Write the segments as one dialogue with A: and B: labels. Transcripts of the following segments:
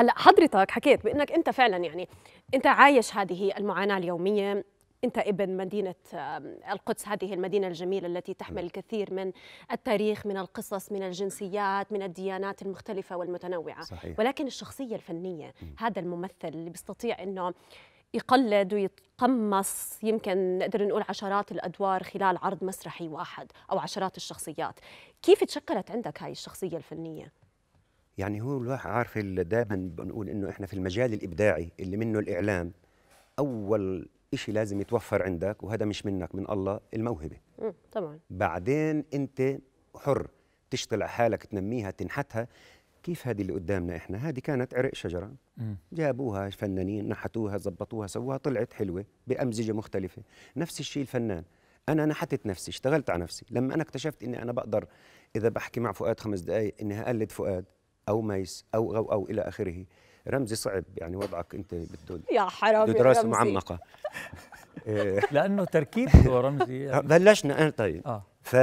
A: هلا حضرتك حكيت بانك انت فعلا يعني انت عايش هذه المعاناه اليوميه انت ابن مدينه القدس هذه المدينه الجميله التي تحمل الكثير نعم. من التاريخ من القصص من الجنسيات من الديانات المختلفه والمتنوعه صحيح. ولكن الشخصيه الفنيه هذا الممثل اللي بيستطيع انه يقلد ويتقمص يمكن نقدر نقول عشرات الادوار خلال عرض مسرحي واحد او عشرات الشخصيات كيف تشكلت عندك هاي الشخصيه الفنيه يعني هو الواحد عارف دائما بنقول انه احنا في المجال الابداعي اللي منه الاعلام اول شيء لازم يتوفر عندك وهذا مش منك من الله الموهبه طبعا بعدين انت حر تشتغل على حالك تنميها تنحتها كيف هذه اللي قدامنا احنا هذه كانت عرق شجره مم. جابوها فنانين نحتوها زبطوها سووها طلعت حلوه بامزجه مختلفه نفس الشيء الفنان انا نحتت نفسي اشتغلت على نفسي لما انا اكتشفت اني انا بقدر اذا بحكي مع فؤاد خمس دقائق اني اقلد فؤاد او ميس او او او الى اخره رمزي صعب يعني وضعك انت بده يا حرام بده دراسه معمقه
B: لانه تركيبته رمزي يعني آه، بلشنا انا آه، طيب آه.
A: ف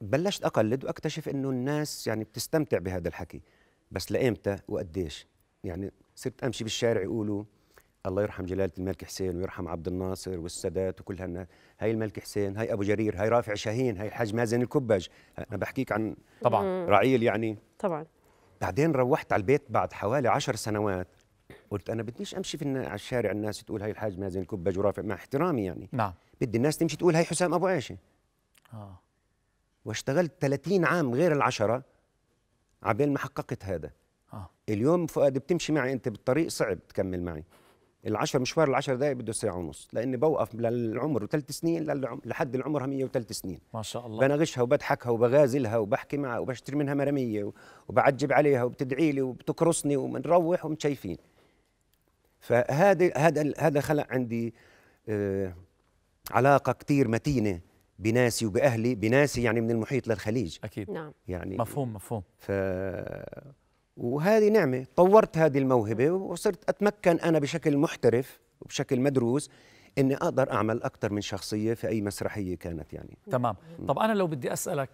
A: بلشت اقلد واكتشف انه الناس يعني بتستمتع بهذا الحكي بس لامتى وقديش يعني صرت امشي بالشارع يقولوا الله يرحم جلالة الملك حسين ويرحم عبد الناصر والسادات وكل هالناس هاي الملك حسين هاي أبو جرير هاي رافع شاهين هاي الحاج مازن الكبج أنا بحكيك عن طبعا رعيل يعني طبعا بعدين روحت على البيت بعد حوالي عشر سنوات قلت أنا بديش أمشي في على الشارع الناس تقول هاي الحاج مازن الكبج ورافع مع احترامي يعني نعم بدي الناس تمشي تقول هاي حسام أبو عيشة آه. واشتغلت 30 عام غير العشرة عبين ما حققت هذا آه. اليوم فؤاد بتمشي معي أنت بالطريق صعب تكمل معي العشر مشوار العشر دقائق بده ساعه ونص لاني بوقف للعمر ثلاث سنين لحد العمرها 103 سنين ما شاء الله بناغشها وبضحكها وبغازلها وبحكي معها وبشتري منها مراميه وبعجب عليها وبتدعي لي وبتكرسني وبنروح ومتشايفين فهذا هذا هذا خلق عندي آه، علاقه كثير متينه بناسي وباهلي بناسي يعني من المحيط للخليج اكيد نعم يعني مفهوم مفهوم ف وهذه نعمة طورت هذه الموهبة وصرت أتمكن أنا بشكل محترف وبشكل مدروس اني اقدر اعمل اكثر من شخصيه في اي مسرحيه كانت يعني تمام
B: طب انا لو بدي اسالك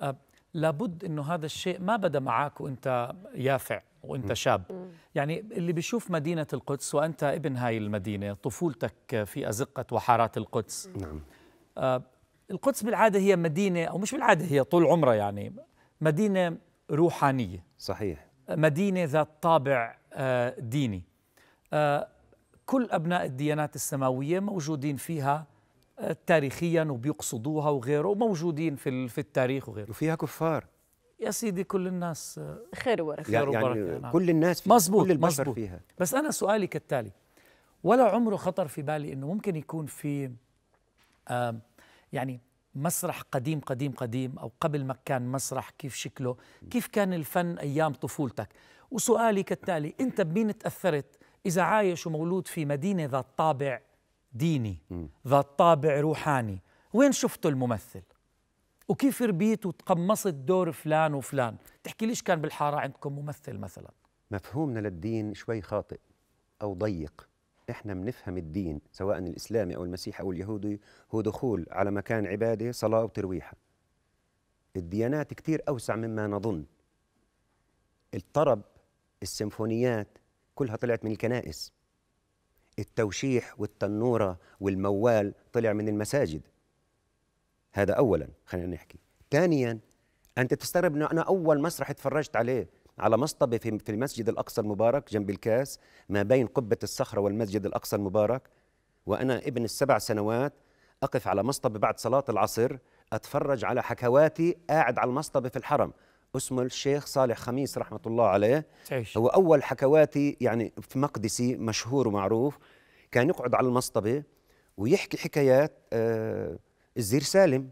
B: آه، لابد انه هذا الشيء ما بدا معك وانت يافع وانت شاب يعني اللي بيشوف مدينه القدس وانت ابن هاي المدينه طفولتك في ازقه وحارات القدس نعم أه القدس بالعاده هي مدينه او مش بالعاده هي طول عمرها يعني مدينه روحانيه صحيح مدينة ذات طابع آه، ديني آه، كل أبناء الديانات السماوية موجودين فيها آه، تاريخيا وبيقصدوها وغيره وموجودين في في التاريخ وغيره وفيها كفار يا سيدي كل الناس خير وبركه يعني, يعني نعم. كل الناس في مزبوط كل البشر مزبوط فيها بس انا سؤالي كالتالي ولا عمره خطر في بالي انه ممكن يكون في يعني مسرح قديم قديم قديم أو قبل ما كان مسرح كيف شكله كيف كان الفن أيام طفولتك وسؤالي كالتالي أنت بمين تأثرت إذا عايش ومولود في مدينة ذات طابع ديني ذات طابع روحاني وين شفته الممثل وكيف ربيت وتقمصت دور فلان وفلان تحكي ليش كان بالحارة عندكم ممثل مثلا
A: مفهومنا للدين شوي خاطئ أو ضيق احنا بنفهم الدين سواء الاسلامي او المسيحي او اليهودي هو دخول على مكان عباده صلاه وترويحه الديانات كثير اوسع مما نظن الطرب السيمفونيات كلها طلعت من الكنائس التوشيح والتنوره والموال طلع من المساجد هذا اولا خلينا نحكي ثانيا انت تستغرب انه انا اول مسرح اتفرجت عليه على مصطبة في المسجد الأقصى المبارك جنب الكاس ما بين قبة الصخرة والمسجد الأقصى المبارك وأنا ابن السبع سنوات أقف على مصطبة بعد صلاة العصر أتفرج على حكواتي قاعد على المصطبة في الحرم اسمه الشيخ صالح خميس رحمة الله عليه تعيش. هو أول حكواتي يعني في مقدسي مشهور ومعروف كان يقعد على المصطبة ويحكي حكايات آه الزير سالم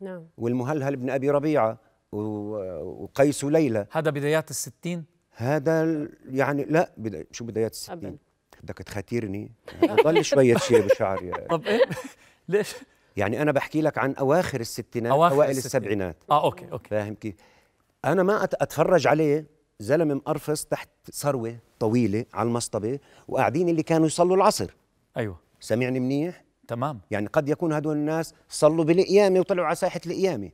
A: نعم والمهلهل بن أبي ربيعة وقيس ليلى هذا بدايات الستين؟ هذا يعني لا بدا... شو بدايات الستين؟ بدك تخاتيرني ضل شوية شيء بشعري يعني. طب إيه؟ ليش؟ يعني أنا بحكي لك عن أواخر الستينات أواخر أوائل الستينات. السبعينات آه أوكي أوكي فاهم كيف؟ أنا ما أتفرج عليه زلمة مقرفص تحت ثروة طويلة على المصطبة وقاعدين اللي كانوا يصلوا العصر أيوه سمعني منيح؟ تمام يعني قد يكون هدول الناس صلوا بالقيامة وطلعوا على ساحة القيامة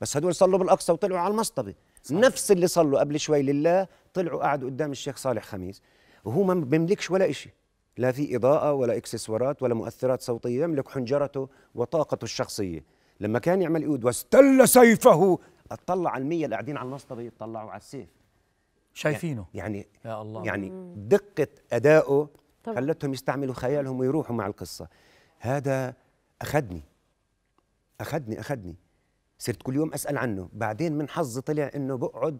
A: بس هدول صلوا بالاقصى وطلعوا على المصطبه نفس اللي صلوا قبل شوي لله طلعوا قعدوا قدام الشيخ صالح خميس وهو ما بيملكش ولا شيء لا في اضاءه ولا اكسسوارات ولا مؤثرات صوتيه يملك حنجرته وطاقته الشخصيه لما كان يعمل ايود واستل سيفه اطلع على المية اللي قاعدين على المصطبه يطلعوا على السيف شايفينه يعني, يعني يا الله يعني دقه ادائه خلتهم يستعملوا خيالهم ويروحوا مع القصه هذا اخذني اخذني اخذني صرت كل يوم اسال عنه بعدين من حظي طلع انه بقعد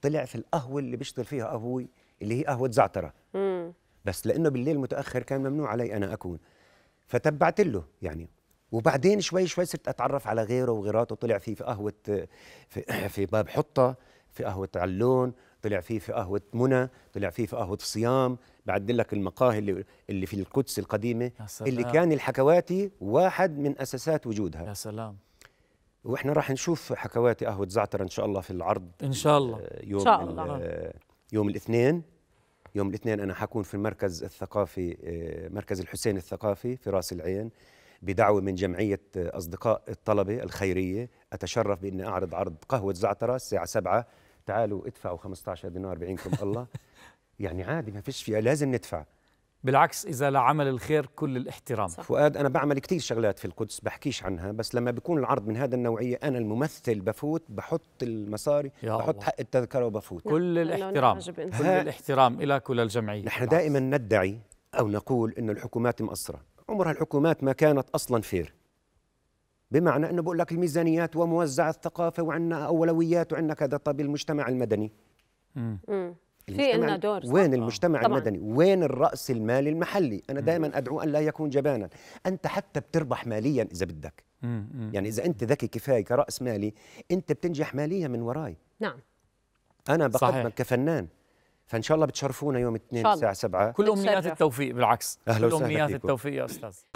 A: طلع في القهوه اللي بيشتغل فيها ابوي اللي هي قهوه زعتره مم. بس لانه بالليل متاخر كان ممنوع علي انا اكون فتبعت له يعني وبعدين شوي شوي صرت اتعرف على غيره وغيراته طلع فيه في قهوه في, في باب حطه في قهوه علون طلع فيه في قهوه منى طلع فيه في قهوه صيام بعد لك المقاهي اللي, اللي في القدس القديمه اللي كان الحكواتي واحد من اساسات وجودها يا سلام واحنا راح نشوف حكواتي قهوه زعتر ان شاء الله في العرض ان شاء الله آه، يوم إن شاء الله. آه، يوم الاثنين يوم الاثنين انا حكون في المركز الثقافي آه، مركز الحسين الثقافي في راس العين بدعوه من جمعيه اصدقاء الطلبه الخيريه اتشرف باني اعرض عرض قهوه زعتره الساعه 7 تعالوا ادفعوا 15 دينار بعينكم الله يعني عادي ما فيش فيها لازم ندفع
B: بالعكس اذا لعمل
A: الخير كل الاحترام صح. فؤاد انا بعمل كثير شغلات في القدس بحكيش عنها بس لما بيكون العرض من هذا النوعيه انا الممثل بفوت بحط المصاري بحط الله. حق التذكره وبفوت كل الاحترام كل الاحترام لك وللجمعيه نحن دائما ندعي او نقول انه الحكومات مقصره عمرها الحكومات ما كانت اصلا فير بمعنى انه بقول لك الميزانيات وموزع الثقافه وعندنا اولويات وعندنا كذا طب المجتمع المدني
B: امم المجتمع دور وين
A: صح. المجتمع طبعًا. المدني وين الرأس المالي المحلي أنا دائما أدعو أن لا يكون جبانا أنت حتى بتربح ماليا إذا بدك يعني إذا أنت ذكي كفاية كرأس مالي أنت بتنجح ماليا من وراي نعم أنا بقدمك كفنان فان شاء الله بتشرفونا يوم الاثنين الساعه 7 كل امنيات التوفيق بالعكس أهلا كل امنيات التوفيق
B: يا استاذ